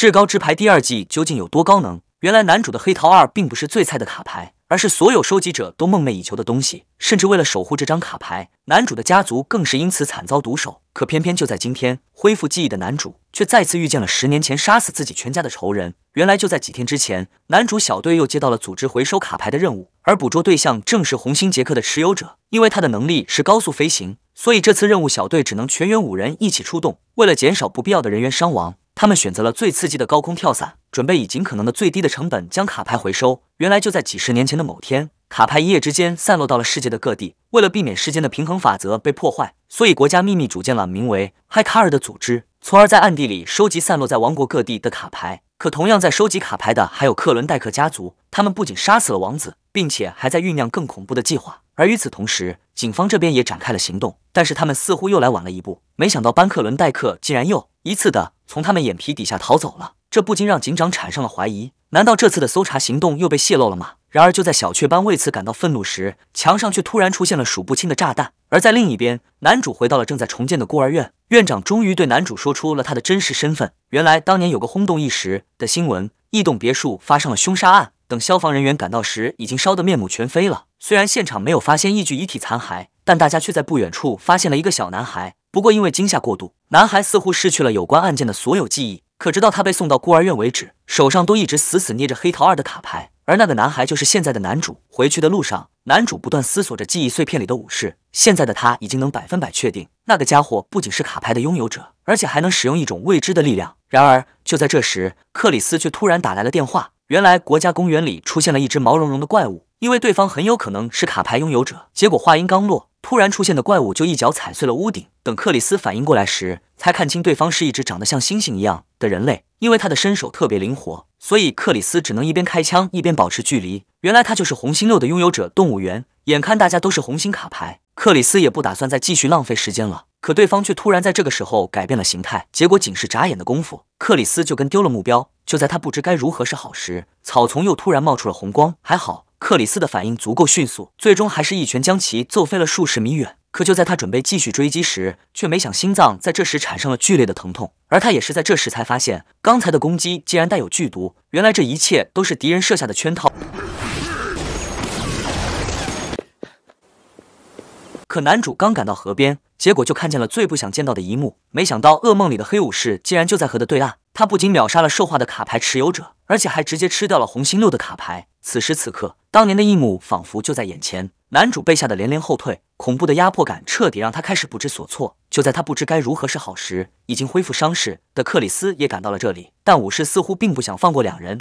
至高之牌第二季究竟有多高能？原来男主的黑桃二并不是最菜的卡牌，而是所有收集者都梦寐以求的东西。甚至为了守护这张卡牌，男主的家族更是因此惨遭毒手。可偏偏就在今天，恢复记忆的男主却再次遇见了十年前杀死自己全家的仇人。原来就在几天之前，男主小队又接到了组织回收卡牌的任务，而捕捉对象正是红星杰克的持有者。因为他的能力是高速飞行，所以这次任务小队只能全员五人一起出动。为了减少不必要的人员伤亡。他们选择了最刺激的高空跳伞，准备以尽可能的最低的成本将卡牌回收。原来就在几十年前的某天，卡牌一夜之间散落到了世界的各地。为了避免世间的平衡法则被破坏，所以国家秘密组建了名为“嗨卡尔”的组织，从而在暗地里收集散落在王国各地的卡牌。可同样在收集卡牌的还有克伦戴克家族，他们不仅杀死了王子，并且还在酝酿更恐怖的计划。而与此同时，警方这边也展开了行动，但是他们似乎又来晚了一步。没想到班克伦戴克竟然又一次的。从他们眼皮底下逃走了，这不禁让警长产生了怀疑。难道这次的搜查行动又被泄露了吗？然而就在小雀斑为此感到愤怒时，墙上却突然出现了数不清的炸弹。而在另一边，男主回到了正在重建的孤儿院，院长终于对男主说出了他的真实身份。原来当年有个轰动一时的新闻：一栋别墅发生了凶杀案。等消防人员赶到时，已经烧得面目全非了。虽然现场没有发现一具遗体残骸。但大家却在不远处发现了一个小男孩，不过因为惊吓过度，男孩似乎失去了有关案件的所有记忆。可直到他被送到孤儿院为止，手上都一直死死捏着黑桃二的卡牌。而那个男孩就是现在的男主。回去的路上，男主不断思索着记忆碎片里的武士。现在的他已经能百分百确定，那个家伙不仅是卡牌的拥有者，而且还能使用一种未知的力量。然而，就在这时，克里斯却突然打来了电话。原来国家公园里出现了一只毛茸茸的怪物，因为对方很有可能是卡牌拥有者。结果话音刚落。突然出现的怪物就一脚踩碎了屋顶。等克里斯反应过来时，才看清对方是一只长得像猩猩一样的人类。因为他的身手特别灵活，所以克里斯只能一边开枪一边保持距离。原来他就是红心六的拥有者，动物园。眼看大家都是红心卡牌，克里斯也不打算再继续浪费时间了。可对方却突然在这个时候改变了形态，结果仅是眨眼的功夫，克里斯就跟丢了目标。就在他不知该如何是好时，草丛又突然冒出了红光。还好。克里斯的反应足够迅速，最终还是一拳将其揍飞了数十米远。可就在他准备继续追击时，却没想心脏在这时产生了剧烈的疼痛，而他也是在这时才发现，刚才的攻击竟然带有剧毒。原来这一切都是敌人设下的圈套。可男主刚赶到河边，结果就看见了最不想见到的一幕。没想到噩梦里的黑武士竟然就在河的对岸，他不仅秒杀了兽化的卡牌持有者，而且还直接吃掉了红心六的卡牌。此时此刻，当年的一幕仿佛就在眼前，男主被吓得连连后退，恐怖的压迫感彻底让他开始不知所措。就在他不知该如何是好时，已经恢复伤势的克里斯也赶到了这里，但武士似乎并不想放过两人。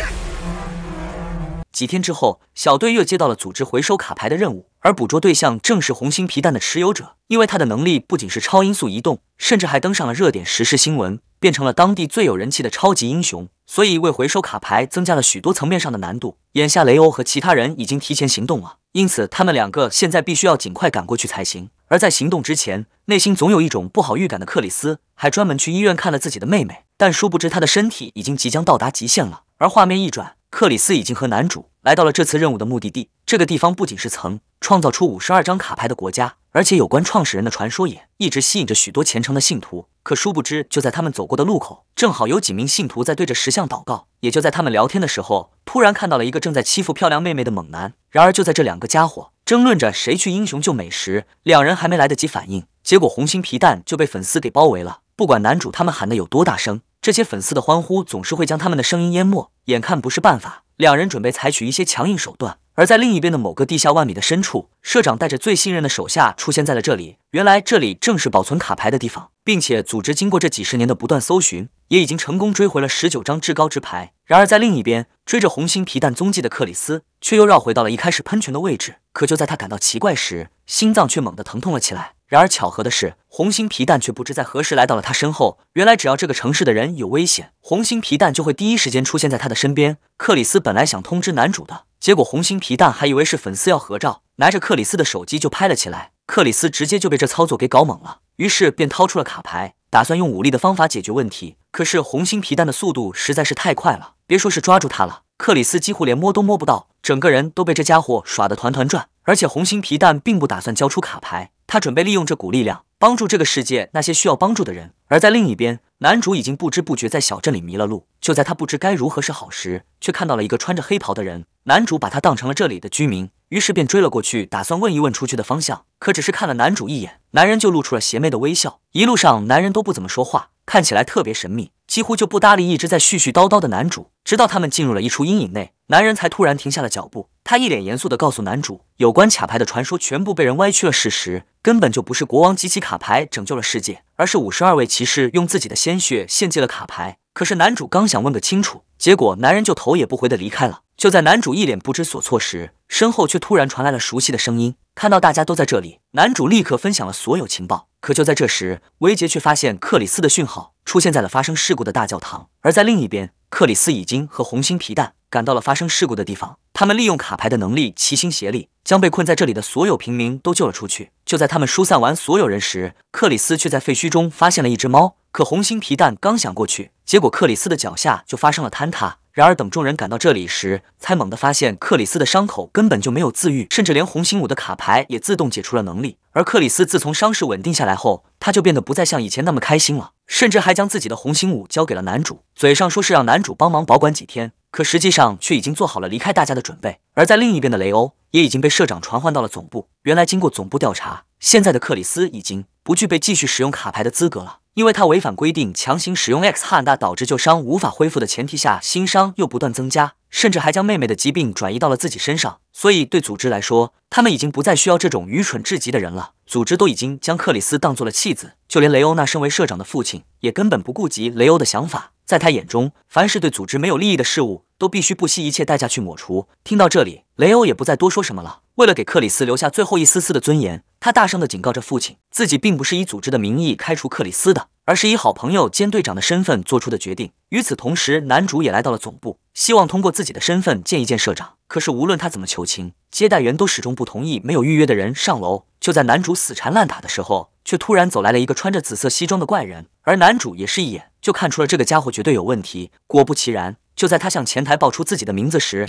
几天之后，小队又接到了组织回收卡牌的任务。而捕捉对象正是红星皮蛋的持有者，因为他的能力不仅是超音速移动，甚至还登上了热点时事新闻，变成了当地最有人气的超级英雄，所以为回收卡牌增加了许多层面上的难度。眼下雷欧和其他人已经提前行动了，因此他们两个现在必须要尽快赶过去才行。而在行动之前，内心总有一种不好预感的克里斯还专门去医院看了自己的妹妹，但殊不知他的身体已经即将到达极限了。而画面一转。克里斯已经和男主来到了这次任务的目的地。这个地方不仅是曾创造出五十二张卡牌的国家，而且有关创始人的传说也一直吸引着许多虔诚的信徒。可殊不知，就在他们走过的路口，正好有几名信徒在对着石像祷告。也就在他们聊天的时候，突然看到了一个正在欺负漂亮妹妹的猛男。然而，就在这两个家伙争论着谁去英雄救美时，两人还没来得及反应，结果红心皮蛋就被粉丝给包围了。不管男主他们喊得有多大声。这些粉丝的欢呼总是会将他们的声音淹没，眼看不是办法，两人准备采取一些强硬手段。而在另一边的某个地下万米的深处，社长带着最信任的手下出现在了这里。原来这里正是保存卡牌的地方，并且组织经过这几十年的不断搜寻，也已经成功追回了十九张至高之牌。然而在另一边。追着红心皮蛋踪迹的克里斯，却又绕回到了一开始喷泉的位置。可就在他感到奇怪时，心脏却猛地疼痛了起来。然而巧合的是，红心皮蛋却不知在何时来到了他身后。原来只要这个城市的人有危险，红心皮蛋就会第一时间出现在他的身边。克里斯本来想通知男主的，结果红心皮蛋还以为是粉丝要合照，拿着克里斯的手机就拍了起来。克里斯直接就被这操作给搞懵了，于是便掏出了卡牌，打算用武力的方法解决问题。可是红心皮蛋的速度实在是太快了，别说是抓住他了，克里斯几乎连摸都摸不到，整个人都被这家伙耍得团团转。而且红心皮蛋并不打算交出卡牌，他准备利用这股力量帮助这个世界那些需要帮助的人。而在另一边，男主已经不知不觉在小镇里迷了路。就在他不知该如何是好时，却看到了一个穿着黑袍的人。男主把他当成了这里的居民，于是便追了过去，打算问一问出去的方向。可只是看了男主一眼，男人就露出了邪魅的微笑。一路上，男人都不怎么说话。看起来特别神秘，几乎就不搭理一直在絮絮叨叨的男主。直到他们进入了一处阴影内，男人才突然停下了脚步。他一脸严肃的告诉男主，有关卡牌的传说全部被人歪曲了事实，根本就不是国王集齐卡牌拯救了世界，而是五十二位骑士用自己的鲜血献祭了卡牌。可是男主刚想问个清楚，结果男人就头也不回的离开了。就在男主一脸不知所措时，身后却突然传来了熟悉的声音。看到大家都在这里，男主立刻分享了所有情报。可就在这时，维杰却发现克里斯的讯号出现在了发生事故的大教堂。而在另一边，克里斯已经和红心皮蛋赶到了发生事故的地方。他们利用卡牌的能力，齐心协力将被困在这里的所有平民都救了出去。就在他们疏散完所有人时，克里斯却在废墟中发现了一只猫。可红心皮蛋刚想过去，结果克里斯的脚下就发生了坍塌。然而，等众人赶到这里时，才猛地发现克里斯的伤口根本就没有自愈，甚至连红星舞的卡牌也自动解除了能力。而克里斯自从伤势稳定下来后，他就变得不再像以前那么开心了，甚至还将自己的红星舞交给了男主，嘴上说是让男主帮忙保管几天，可实际上却已经做好了离开大家的准备。而在另一边的雷欧也已经被社长传唤到了总部。原来，经过总部调查，现在的克里斯已经不具备继续使用卡牌的资格了。因为他违反规定强行使用 X 汉娜，导致旧伤无法恢复的前提下，新伤又不断增加，甚至还将妹妹的疾病转移到了自己身上，所以对组织来说，他们已经不再需要这种愚蠢至极的人了。组织都已经将克里斯当做了弃子，就连雷欧娜身为社长的父亲，也根本不顾及雷欧的想法。在他眼中，凡是对组织没有利益的事物，都必须不惜一切代价去抹除。听到这里，雷欧也不再多说什么了。为了给克里斯留下最后一丝丝的尊严，他大声地警告着父亲，自己并不是以组织的名义开除克里斯的，而是以好朋友兼队长的身份做出的决定。与此同时，男主也来到了总部，希望通过自己的身份见一见社长。可是无论他怎么求情，接待员都始终不同意没有预约的人上楼。就在男主死缠烂打的时候，却突然走来了一个穿着紫色西装的怪人，而男主也是一眼就看出了这个家伙绝对有问题。果不其然，就在他向前台报出自己的名字时，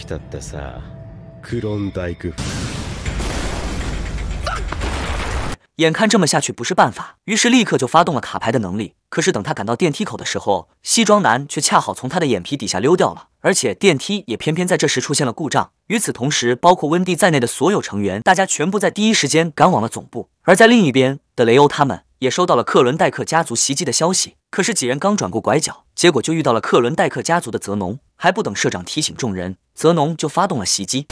眼看这么下去不是办法，于是立刻就发动了卡牌的能力。可是等他赶到电梯口的时候，西装男却恰好从他的眼皮底下溜掉了。而且电梯也偏偏在这时出现了故障。与此同时，包括温蒂在内的所有成员，大家全部在第一时间赶往了总部。而在另一边的雷欧他们也收到了克伦戴克家族袭击的消息。可是几人刚转过拐角，结果就遇到了克伦戴克家族的泽农。还不等社长提醒众人，泽农就发动了袭击。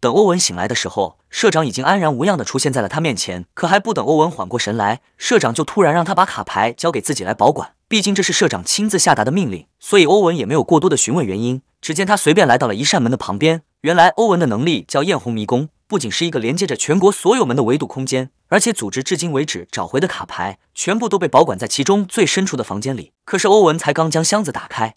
等欧文醒来的时候，社长已经安然无恙的出现在了他面前。可还不等欧文缓过神来，社长就突然让他把卡牌交给自己来保管。毕竟这是社长亲自下达的命令，所以欧文也没有过多的询问原因。只见他随便来到了一扇门的旁边。原来欧文的能力叫艳红迷宫，不仅是一个连接着全国所有门的维度空间，而且组织至今为止找回的卡牌全部都被保管在其中最深处的房间里。可是欧文才刚将箱子打开，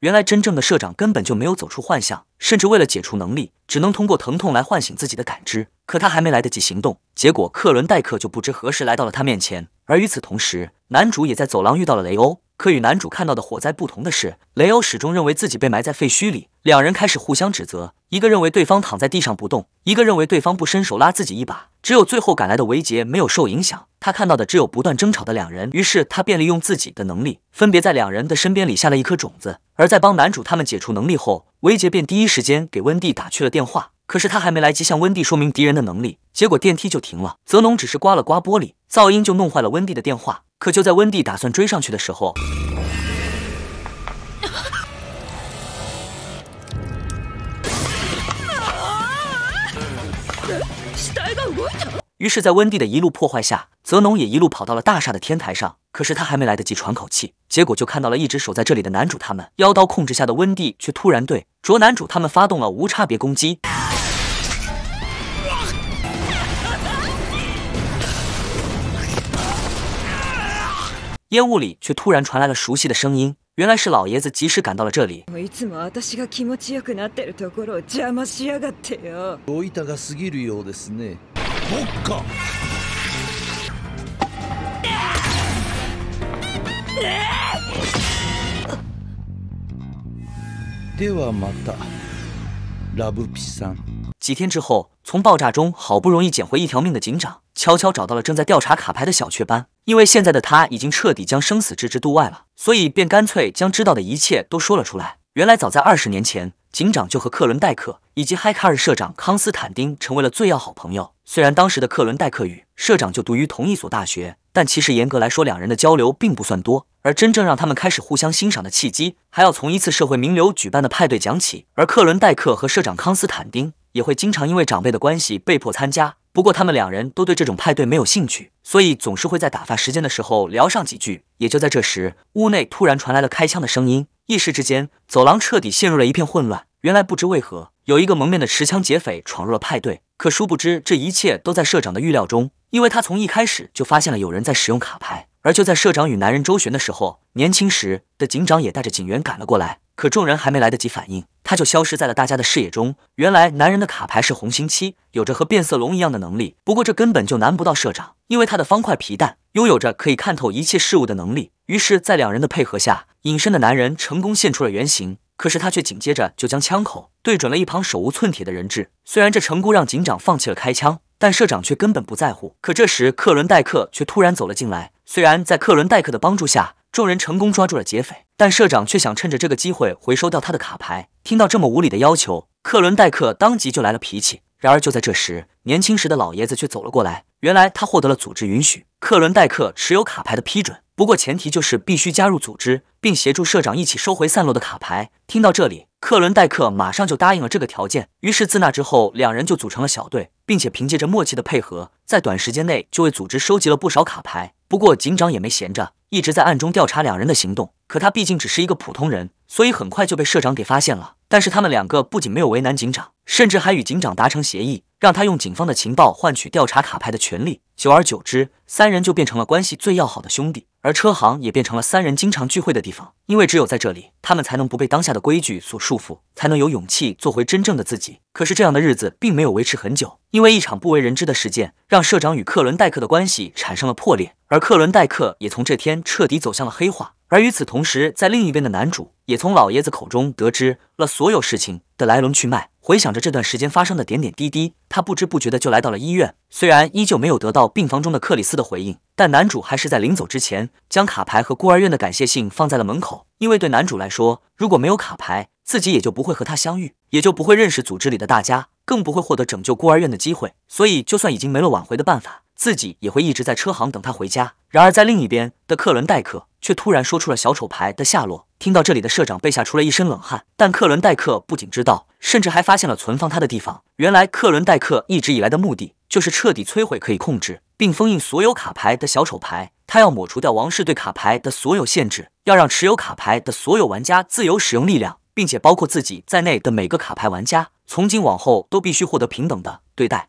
原来真正的社长根本就没有走出幻象，甚至为了解除能力，只能通过疼痛来唤醒自己的感知。可他还没来得及行动，结果克伦戴克就不知何时来到了他面前。而与此同时，男主也在走廊遇到了雷欧。可与男主看到的火灾不同的是，雷欧始终认为自己被埋在废墟里。两人开始互相指责，一个认为对方躺在地上不动，一个认为对方不伸手拉自己一把。只有最后赶来的维杰没有受影响，他看到的只有不断争吵的两人。于是他便利用自己的能力，分别在两人的身边里下了一颗种子。而在帮男主他们解除能力后，维杰便第一时间给温蒂打去了电话。可是他还没来及向温蒂说明敌人的能力，结果电梯就停了。泽农只是刮了刮玻璃，噪音就弄坏了温蒂的电话。可就在温蒂打算追上去的时候，于是，在温蒂的一路破坏下，泽农也一路跑到了大厦的天台上。可是他还没来得及喘口气，结果就看到了一直守在这里的男主他们。妖刀控制下的温蒂却突然对卓男主他们发动了无差别攻击。烟雾里却突然传来了熟悉的声音，原来是老爷子及时赶到了这里。Bocca. 几天之后，从爆炸中好不容易捡回一条命的警长，悄悄找到了正在调查卡牌的小雀斑。因为现在的他已经彻底将生死置之度外了，所以便干脆将知道的一切都说了出来。原来，早在二十年前，警长就和克伦戴克以及嗨卡尔社长康斯坦丁成为了最要好朋友。虽然当时的克伦代克与社长就读于同一所大学，但其实严格来说，两人的交流并不算多。而真正让他们开始互相欣赏的契机，还要从一次社会名流举办的派对讲起。而克伦代克和社长康斯坦丁也会经常因为长辈的关系被迫参加，不过他们两人都对这种派对没有兴趣，所以总是会在打发时间的时候聊上几句。也就在这时，屋内突然传来了开枪的声音，一时之间，走廊彻底陷入了一片混乱。原来不知为何。有一个蒙面的持枪劫匪闯入了派对，可殊不知这一切都在社长的预料中，因为他从一开始就发现了有人在使用卡牌。而就在社长与男人周旋的时候，年轻时的警长也带着警员赶了过来。可众人还没来得及反应，他就消失在了大家的视野中。原来男人的卡牌是红心七，有着和变色龙一样的能力。不过这根本就难不到社长，因为他的方块皮蛋拥有着可以看透一切事物的能力。于是，在两人的配合下，隐身的男人成功现出了原形。可是他却紧接着就将枪口对准了一旁手无寸铁的人质。虽然这成功让警长放弃了开枪，但社长却根本不在乎。可这时，克伦戴克却突然走了进来。虽然在克伦戴克的帮助下，众人成功抓住了劫匪，但社长却想趁着这个机会回收掉他的卡牌。听到这么无理的要求，克伦戴克当即就来了脾气。然而，就在这时，年轻时的老爷子却走了过来。原来他获得了组织允许，克伦代克持有卡牌的批准。不过前提就是必须加入组织，并协助社长一起收回散落的卡牌。听到这里，克伦代克马上就答应了这个条件。于是自那之后，两人就组成了小队，并且凭借着默契的配合，在短时间内就为组织收集了不少卡牌。不过警长也没闲着，一直在暗中调查两人的行动。可他毕竟只是一个普通人，所以很快就被社长给发现了。但是他们两个不仅没有为难警长。甚至还与警长达成协议，让他用警方的情报换取调查卡牌的权利。久而久之，三人就变成了关系最要好的兄弟，而车行也变成了三人经常聚会的地方。因为只有在这里，他们才能不被当下的规矩所束缚，才能有勇气做回真正的自己。可是这样的日子并没有维持很久，因为一场不为人知的事件，让社长与克伦戴克的关系产生了破裂，而克伦戴克也从这天彻底走向了黑化。而与此同时，在另一边的男主也从老爷子口中得知了所有事情的来龙去脉。回想着这段时间发生的点点滴滴，他不知不觉的就来到了医院。虽然依旧没有得到病房中的克里斯的回应，但男主还是在临走之前将卡牌和孤儿院的感谢信放在了门口。因为对男主来说，如果没有卡牌，自己也就不会和他相遇，也就不会认识组织里的大家。更不会获得拯救孤儿院的机会，所以就算已经没了挽回的办法，自己也会一直在车行等他回家。然而，在另一边的克伦戴克却突然说出了小丑牌的下落。听到这里的社长被吓出了一身冷汗，但克伦戴克不仅知道，甚至还发现了存放他的地方。原来，克伦戴克一直以来的目的就是彻底摧毁可以控制并封印所有卡牌的小丑牌，他要抹除掉王室对卡牌的所有限制，要让持有卡牌的所有玩家自由使用力量，并且包括自己在内的每个卡牌玩家。从今往后，都必须获得平等的对待。